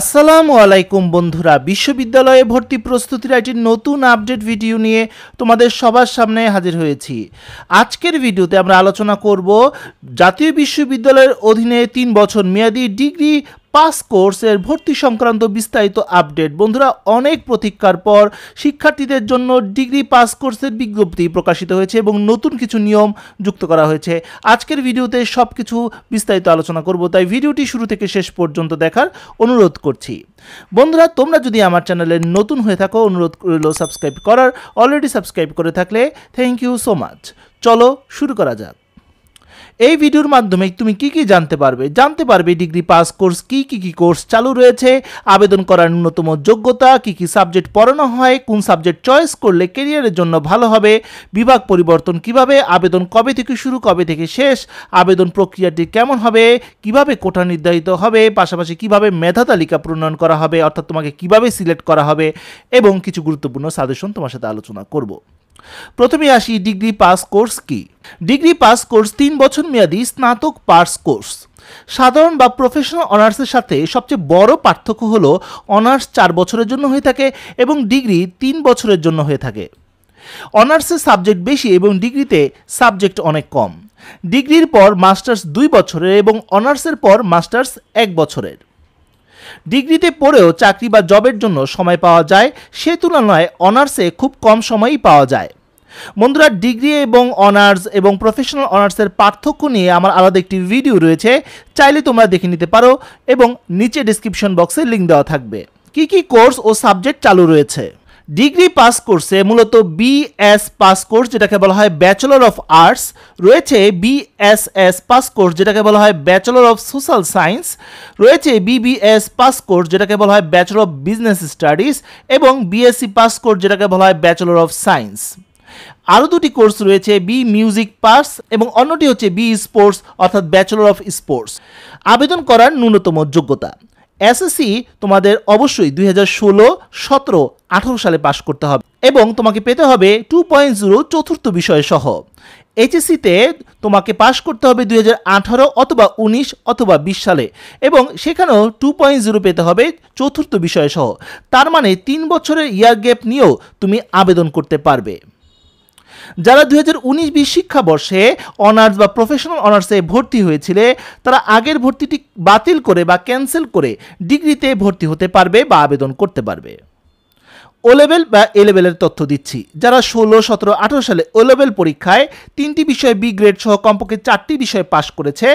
আসসালামু আলাইকুম বন্ধুরা বিশ্ববিদ্যালয়ে ভর্তি প্রস্তুতির একটি নতুন আপডেট ভিডিও নিয়ে তোমাদের সবার সামনে হাজির হয়েছি আজকের ভিডিওতে আমরা আলোচনা করব জাতীয় বিশ্ববিদ্যালয়ের অধীনে তিন বছর মেয়াদী ডিগ্রি পাস কোর্সের ভর্তি সংক্রান্ত বিস্তারিত আপডেট বন্ধুরা অনেক প্রতীক্ষার পর শিক্ষার্থীদের জন্য ডিগ্রি পাস কোর্সের বিজ্ঞপ্তি প্রকাশিত হয়েছে এবং নতুন কিছু নিয়ম যুক্ত করা হয়েছে আজকের ভিডিওতে সব কিছু বিস্তারিত আলোচনা করব তাই ভিডিওটি শুরু থেকে শেষ পর্যন্ত দেখার অনুরোধ করছি বন্ধুরা তোমরা যদি আমার চ্যানেলে নতুন হয়ে থাকো অনুরোধ রইল সাবস্ক্রাইব করার অলরেডি সাবস্ক্রাইব করে থাকলে থ্যাংক ইউ সো মাচ চলো শুরু করা যাক এই ভিডিওর মাধ্যমে তুমি কি কি জানতে পারবে জানতে পারবে ডিগ্রি পাস কোর্স কি কি কি কোর্স চালু রয়েছে আবেদন করার ন্যূনতম যোগ্যতা কি কি সাবজেক্ট পড়ানো হয় কোন সাবজেক্ট চয়েস করলে কেরিয়ারের জন্য ভালো হবে বিভাগ পরিবর্তন কিভাবে আবেদন কবে থেকে শুরু কবে থেকে শেষ আবেদন প্রক্রিয়াটি কেমন হবে কিভাবে কোটা নির্ধারিত হবে পাশাপাশি কিভাবে মেধা তালিকা প্রণয়ন করা হবে অর্থাৎ তোমাকে কিভাবে সিলেক্ট করা হবে এবং কিছু গুরুত্বপূর্ণ সাজেশন তোমার সাথে আলোচনা করব প্রথমে আসি ডিগ্রি পাস কোর্স কি ডিগ্রি পাস কোর্স তিন বছর মেয়াদী স্নাতক পাস কোর্স সাধারণ বা প্রফেশনাল অনার্সের সাথে সবচেয়ে বড় পার্থক্য হল অনার্স চার বছরের জন্য হয়ে থাকে এবং ডিগ্রি তিন বছরের জন্য হয়ে থাকে অনার্সের সাবজেক্ট বেশি এবং ডিগ্রিতে সাবজেক্ট অনেক কম ডিগ্রির পর মাস্টার্স দুই বছরের এবং অনার্সের পর মাস্টার্স এক বছরের ডিগ্রিতে পড়েও চাকরি বা জবের জন্য সময় পাওয়া যায় সে তুলনায় অনার্সে খুব কম সময়ই পাওয়া যায় বন্ধুরা ডিগ্রি এবং অনার্স এবং প্রফেশনাল অনার্সের পার্থক্য নিয়ে আমার আলাদা একটি ভিডিও রয়েছে চাইলে তোমরা দেখে নিতে পারো এবং নিচে ডিসক্রিপশন বক্সে লিঙ্ক দেওয়া থাকবে কি কি কোর্স ও সাবজেক্ট চালু রয়েছে ডিগ্রি পাস কোর্সে মূলত বিএস পাস কোর্স যেটাকে বলা হয় ব্যাচেলর অফ আর্টস রয়েছে বিএসএস পাস কোর্স যেটাকে বলা হয় ব্যাচেলর অফ সোশ্যাল সায়েন্স রয়েছে বিবিএস পাস কোর্স যেটাকে বলা হয় ব্যাচেলর অফ বিজনেস স্টাডিজ এবং বিএসসি পাস কোর্স যেটাকে বলা হয় ব্যাচেলর অফ সায়েন্স আরও দুটি কোর্স রয়েছে বি মিউজিক পার্স এবং অন্যটি হচ্ছে বি স্পোর্টস অর্থাৎ ব্যাচেলর অফ স্পোর্টস আবেদন করার ন্যূনতম যোগ্যতা এসএসসি তোমাদের অবশ্যই দুই হাজার ষোলো সতেরো আঠারো সালে পাশ করতে হবে এবং তোমাকে পেতে হবে টু পয়েন্ট জিরো চতুর্থ বিষয় সহ এইচএসসিতে তোমাকে পাশ করতে হবে দুই অথবা উনিশ অথবা বিশ সালে এবং সেখানেও টু পয়েন্ট জিরো পেতে হবে চতুর্থ বিষয় সহ তার মানে তিন বছরের ইয়ার গ্যাপ নিয়েও তুমি আবেদন করতে পারবে যারা দুই হাজার উনিশ বিশ শিক্ষাবর্ষে অনার্স বা প্রফেশনাল অনার্সে ভর্তি হয়েছিলে তারা আগের ভর্তিটি বাতিল করে বা ক্যান্সেল করে ডিগ্রিতে ভর্তি হতে পারবে বা আবেদন করতে পারবে ও লেভেল বা এ লেভেলের তথ্য দিচ্ছি যারা ষোলো সতেরো আঠেরো সালে ও লেভেল পরীক্ষায় তিনটি বিষয়ে বি গ্রেড সহ কমপক্ষে চারটি বিষয়ে পাশ করেছে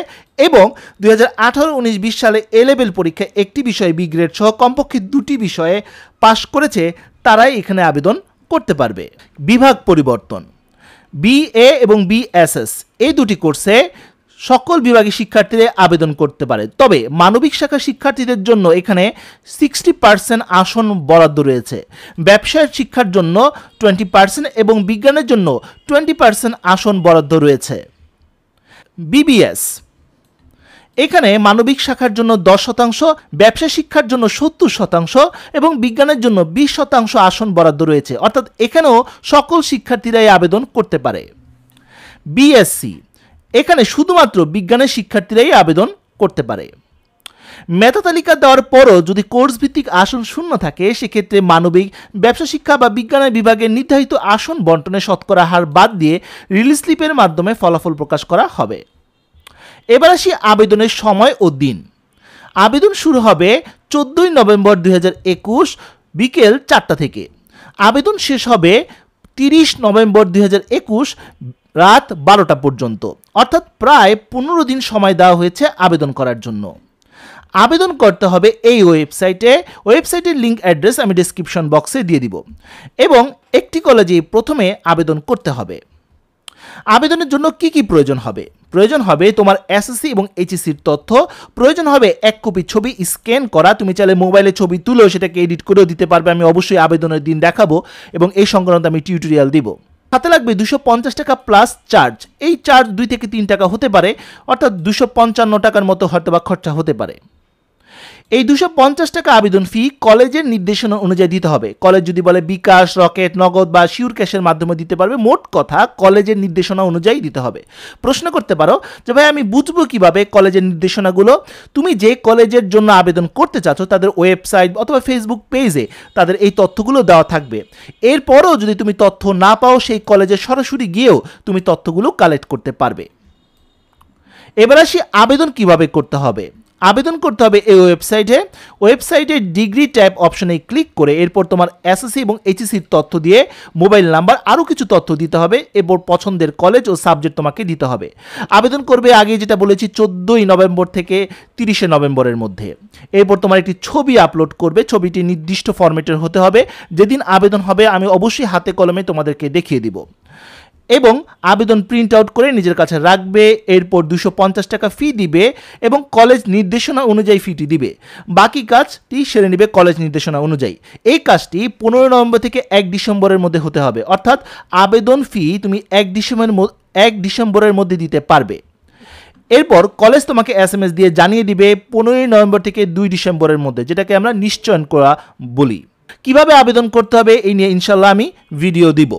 এবং দুই হাজার আঠারো উনিশ বিশ সালে এ লেভেল পরীক্ষায় একটি বিষয়ে বি গ্রেড সহ কমপক্ষে দুটি বিষয়ে পাশ করেছে তারাই এখানে আবেদন করতে পারবে বিভাগ পরিবর্তন বিএ এবং বিএসএস এই দুটি কোর্সে সকল বিভাগে শিক্ষার্থীরা আবেদন করতে পারে তবে মানবিক শাখা শিক্ষার্থীদের জন্য এখানে সিক্সটি পার্সেন্ট আসন বরাদ্দ রয়েছে ব্যবসায়ের শিক্ষার জন্য টোয়েন্টি পার্সেন্ট এবং বিজ্ঞানের জন্য টোয়েন্টি পার্সেন্ট আসন বরাদ্দ রয়েছে বিবিএস এখানে মানবিক শাখার জন্য দশ শতাংশ ব্যবসা শিক্ষার জন্য সত্তর শতাংশ এবং বিজ্ঞানের জন্য বিশ শতাংশ আসন বরাদ্দ রয়েছে অর্থাৎ এখানেও সকল শিক্ষার্থীরাই আবেদন করতে পারে বিএসসি এখানে শুধুমাত্র বিজ্ঞানের শিক্ষার্থীরাই আবেদন করতে পারে মেধা তালিকা দেওয়ার পরও যদি কোর্স ভিত্তিক আসন শূন্য থাকে সেক্ষেত্রে মানবিক ব্যবসা শিক্ষা বা বিজ্ঞানের বিভাগের নির্ধারিত আসন বন্টনে শতকরা হার বাদ দিয়ে রিলিজ স্লিপের মাধ্যমে ফলাফল প্রকাশ করা হবে এবার আসি আবেদনের সময় ও দিন আবেদন শুরু হবে চোদ্দোই নভেম্বর দুই বিকেল চারটা থেকে আবেদন শেষ হবে তিরিশ নভেম্বর দুই রাত বারোটা পর্যন্ত অর্থাৎ প্রায় পনেরো দিন সময় দেওয়া হয়েছে আবেদন করার জন্য আবেদন করতে হবে এই ওয়েবসাইটে ওয়েবসাইটের লিঙ্ক অ্যাড্রেস আমি ডিসক্রিপশন বক্সে দিয়ে দিব এবং একটি কলেজে প্রথমে আবেদন করতে হবে আবেদনের জন্য কি কি প্রয়োজন হবে প্রয়োজন হবে তোমার এসএসসি এবং এইচএসসির তথ্য প্রয়োজন হবে এক কপি ছবি স্ক্যান করা তুমি চাইলে মোবাইলে ছবি তুলেও সেটাকে এডিট করেও দিতে পারবে আমি অবশ্যই আবেদনের দিন দেখাবো এবং এই সংক্রান্ত আমি টিউটোরিয়াল দিব হাতে লাগবে দুশো পঞ্চাশ টাকা প্লাস চার্জ এই চার্জ দুই থেকে তিন টাকা হতে পারে অর্থাৎ দুশো পঞ্চান্ন টাকার মতো হয়তো বা খরচা হতে পারে এই দুশো পঞ্চাশ টাকা আবেদন ফি কলেজের নির্দেশনা অনুযায়ী দিতে হবে কলেজ যদি বলে বিকাশ রকেট নগদ বা শিওর ক্যাশের মাধ্যমে দিতে পারবে মোট কথা কলেজের নির্দেশনা অনুযায়ী দিতে হবে প্রশ্ন করতে পারো যে ভাই আমি বুঝবো কিভাবে কলেজের নির্দেশনাগুলো তুমি যে কলেজের জন্য আবেদন করতে চাচ্ছ তাদের ওয়েবসাইট অথবা ফেসবুক পেজে তাদের এই তথ্যগুলো দেওয়া থাকবে এরপরও যদি তুমি তথ্য না পাও সেই কলেজে সরাসরি গিয়েও তুমি তথ্যগুলো কালেক্ট করতে পারবে এবার আসি আবেদন কিভাবে করতে হবে আবেদন করতে হবে এই ওয়েবসাইটে ওয়েবসাইটে ডিগ্রি ট্যাব অপশনে ক্লিক করে এরপর তোমার এসএসসি এবং এইচএসির তথ্য দিয়ে মোবাইল নাম্বার আরও কিছু তথ্য দিতে হবে এরপর পছন্দের কলেজ ও সাবজেক্ট তোমাকে দিতে হবে আবেদন করবে আগে যেটা বলেছি চোদ্দোই নভেম্বর থেকে তিরিশে নভেম্বরের মধ্যে এরপর তোমার একটি ছবি আপলোড করবে ছবিটি নির্দিষ্ট ফরম্যাটের হতে হবে যেদিন আবেদন হবে আমি অবশ্যই হাতে কলমে তোমাদেরকে দেখিয়ে দিব এবং আবেদন প্রিন্ট আউট করে নিজের কাছে রাখবে এরপর দুশো পঞ্চাশ টাকা ফি দিবে এবং কলেজ নির্দেশনা অনুযায়ী ফিটি দিবে বাকি কাজটি সেরে নেবে কলেজ নির্দেশনা অনুযায়ী এই কাজটি পনেরো নভেম্বর থেকে এক ডিসেম্বরের মধ্যে হতে হবে অর্থাৎ আবেদন ফি তুমি এক ডিসেম্বর এক ডিসেম্বরের মধ্যে দিতে পারবে এরপর কলেজ তোমাকে এস এম এস দিয়ে জানিয়ে দিবে পনেরোই নভেম্বর থেকে দুই ডিসেম্বরের মধ্যে যেটাকে আমরা নিশ্চয়ন করা বলি কিভাবে আবেদন করতে হবে এই নিয়ে ইনশাল্লাহ আমি ভিডিও দিব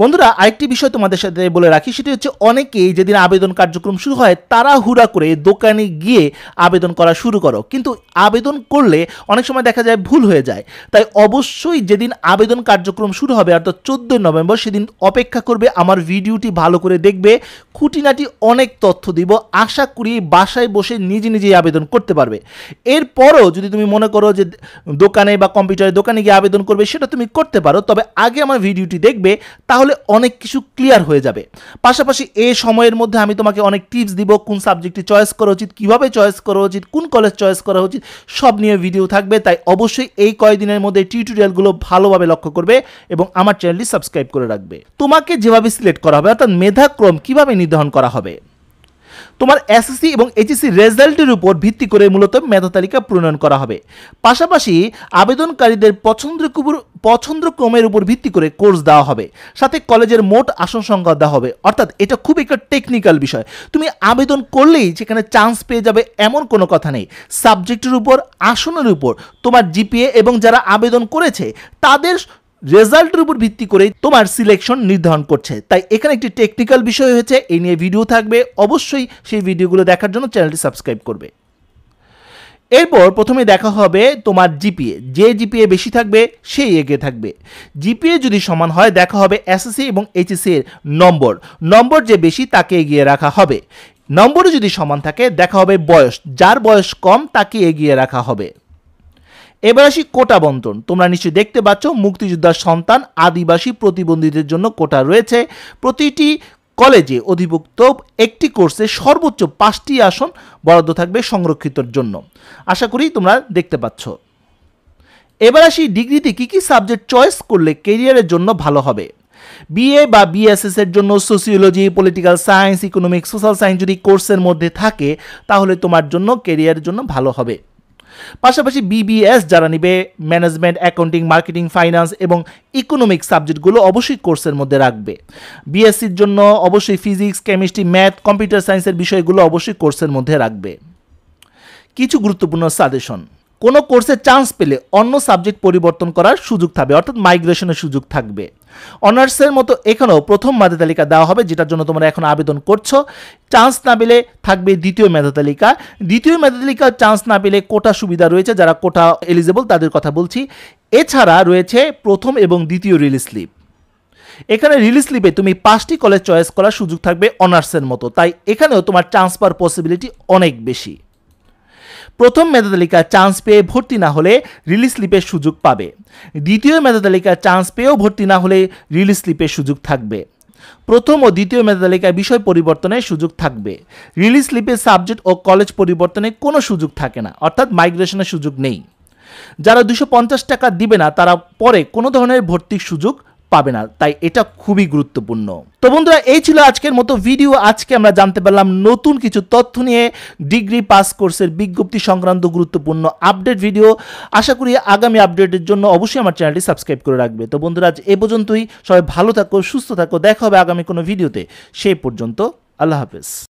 বন্ধুরা আরেকটি বিষয় তোমাদের সাথে বলে রাখি সেটি হচ্ছে অনেকেই যেদিন আবেদন কার্যক্রম শুরু হয় তারা হুড়া করে দোকানে গিয়ে আবেদন করা শুরু করো কিন্তু আবেদন করলে অনেক সময় দেখা যায় ভুল হয়ে যায় তাই অবশ্যই যেদিন আবেদন কার্যক্রম শুরু হবে অর্থাৎ চোদ্দোই নভেম্বর সেদিন অপেক্ষা করবে আমার ভিডিওটি ভালো করে দেখবে খুঁটিনাটি অনেক তথ্য দিব আশা করি বাসায় বসে নিজে নিজেই আবেদন করতে পারবে এরপরও যদি তুমি মনে করো যে দোকানে বা কম্পিউটারের দোকানে গিয়ে আবেদন করবে সেটা তুমি করতে পারো তবে আগে আমার ভিডিওটি দেখবে তাহলে অনেক কিছু ক্লিয়ার হয়ে যাবে পাশাপাশি এ সময়ের মধ্যে আমি তোমাকে অনেক টিপস দিব কোন সাবজেক্টে চয়েস করা উচিত কীভাবে চয়েস করা উচিত কোন কলেজ চয়েস করা উচিত সব নিয়ে ভিডিও থাকবে তাই অবশ্যই এই কয়েকদিনের মধ্যে টিউটোরিয়ালগুলো ভালোভাবে লক্ষ্য করবে এবং আমার চ্যানেলটি সাবস্ক্রাইব করে রাখবে তোমাকে যেভাবে সিলেক্ট করা হবে অর্থাৎ মেধাক্রম কিভাবে নির্ধারণ করা হবে তোমার এসএসসি এবং এইচএসসি রেজাল্টের উপর ভিত্তি করে মূলত মেধা তালিকা প্রণয়ন করা হবে পাশাপাশি আবেদনকারীদের পছন্দ পছন্দ ক্রমের উপর ভিত্তি করে কোর্স দেওয়া হবে সাথে কলেজের মোট আসন সংখ্যা দেওয়া হবে অর্থাৎ এটা খুব একটা টেকনিক্যাল বিষয় তুমি আবেদন করলেই সেখানে চান্স পেয়ে যাবে এমন কোনো কথা নেই সাবজেক্টের উপর আসনের উপর তোমার জিপিএ এবং যারা আবেদন করেছে তাদের রেজাল্টের উপর ভিত্তি করেই তোমার সিলেকশন নির্ধারণ করছে তাই এখানে একটি টেকনিক্যাল বিষয় হয়েছে এই নিয়ে ভিডিও থাকবে অবশ্যই সেই ভিডিওগুলো দেখার জন্য চ্যানেলটি সাবস্ক্রাইব করবে এরপর প্রথমে দেখা হবে তোমার জিপিএ যে জিপিএ বেশি থাকবে সেই এগিয়ে থাকবে জিপিএ যদি সমান হয় দেখা হবে এসএসসি এবং এইচএসসি এর নম্বর নম্বর যে বেশি তাকে এগিয়ে রাখা হবে নম্বরে যদি সমান থাকে দেখা হবে বয়স যার বয়স কম তাকে এগিয়ে রাখা হবে এবার আসি কোটা বন্টন তোমরা নিশ্চয়ই দেখতে পাচ্ছ মুক্তিযোদ্ধার সন্তান আদিবাসী প্রতিবন্ধীদের জন্য কোটা রয়েছে প্রতিটি কলেজে অধিভুক্ত একটি কোর্সে সর্বোচ্চ পাঁচটি আসন বরাদ্দ থাকবে সংরক্ষিতর জন্য আশা করি তোমরা দেখতে পাচ্ছ এবার আসি ডিগ্রিতে কী কী সাবজেক্ট চয়েস করলে কেরিয়ারের জন্য ভালো হবে বিএ বা বিএসএস এর জন্য sociology political science economics social science যদি কোর্সের মধ্যে থাকে তাহলে তোমার জন্য কেরিয়ারের জন্য ভালো হবে পাশাপাশি বিবিএস যারা নিবে ম্যানেজমেন্ট অ্যাকাউন্টিং মার্কেটিং ফাইন্যান্স এবং ইকোনমিক সাবজেক্টগুলো অবশ্যই কোর্সের মধ্যে রাখবে বিএসসির জন্য অবশ্যই ফিজিক্স কেমিস্ট্রি ম্যাথ কম্পিউটার সায়েন্সের বিষয়গুলো অবশ্যই কোর্সের মধ্যে রাখবে কিছু গুরুত্বপূর্ণ সাজেশন কোনো কোর্সে চান্স পেলে অন্য সাবজেক্ট পরিবর্তন করার সুযোগ থাকবে অর্থাৎ মাইগ্রেশনের সুযোগ থাকবে অনার্সের মতো এখানেও প্রথম মেধা তালিকা দেওয়া হবে যেটার জন্য তোমরা এখন আবেদন করছো চান্স না পেলে থাকবে দ্বিতীয় মেধা তালিকা দ্বিতীয় মেধা তালিকা চান্স না পেলে কোটা সুবিধা রয়েছে যারা কোটা এলিজেবল তাদের কথা বলছি এছাড়া রয়েছে প্রথম এবং দ্বিতীয় রিলিজ স্লিপ এখানে রিলিজ স্লিপে তুমি পাঁচটি কলেজ চয়েস করার সুযোগ থাকবে অনার্সের মতো তাই এখানেও তোমার চান্স পাওয়ার পসিবিলিটি অনেক বেশি প্রথম মেধাতালিকা চান্স পেয়ে ভর্তি না হলে রিলিজ স্লিপের সুযোগ পাবে দ্বিতীয় মেধাতালিকা চান্স পেয়েও ভর্তি না হলে রিলিজ স্লিপের সুযোগ থাকবে প্রথম ও দ্বিতীয় মেধাতালিকায় বিষয় পরিবর্তনের সুযোগ থাকবে রিলিজ স্লিপে সাবজেক্ট ও কলেজ পরিবর্তনের কোনো সুযোগ থাকে না অর্থাৎ মাইগ্রেশনের সুযোগ নেই যারা দুশো টাকা দিবে না তারা পরে কোনো ধরনের ভর্তির সুযোগ পাবে না তাই এটা খুবই গুরুত্বপূর্ণ তো বন্ধুরা এই ছিল আজকের মতো ভিডিও আজকে আমরা জানতে পারলাম নতুন কিছু তথ্য নিয়ে ডিগ্রি পাস কোর্সের বিজ্ঞপ্তি সংক্রান্ত গুরুত্বপূর্ণ আপডেট ভিডিও আশা করি আগামী আপডেটের জন্য অবশ্যই আমার চ্যানেলটি সাবস্ক্রাইব করে রাখবে তো বন্ধুরা আজ এ পর্যন্তই সবাই ভালো থাকো সুস্থ থাকো দেখা হবে আগামী কোনো ভিডিওতে সেই পর্যন্ত আল্লাহ হাফেজ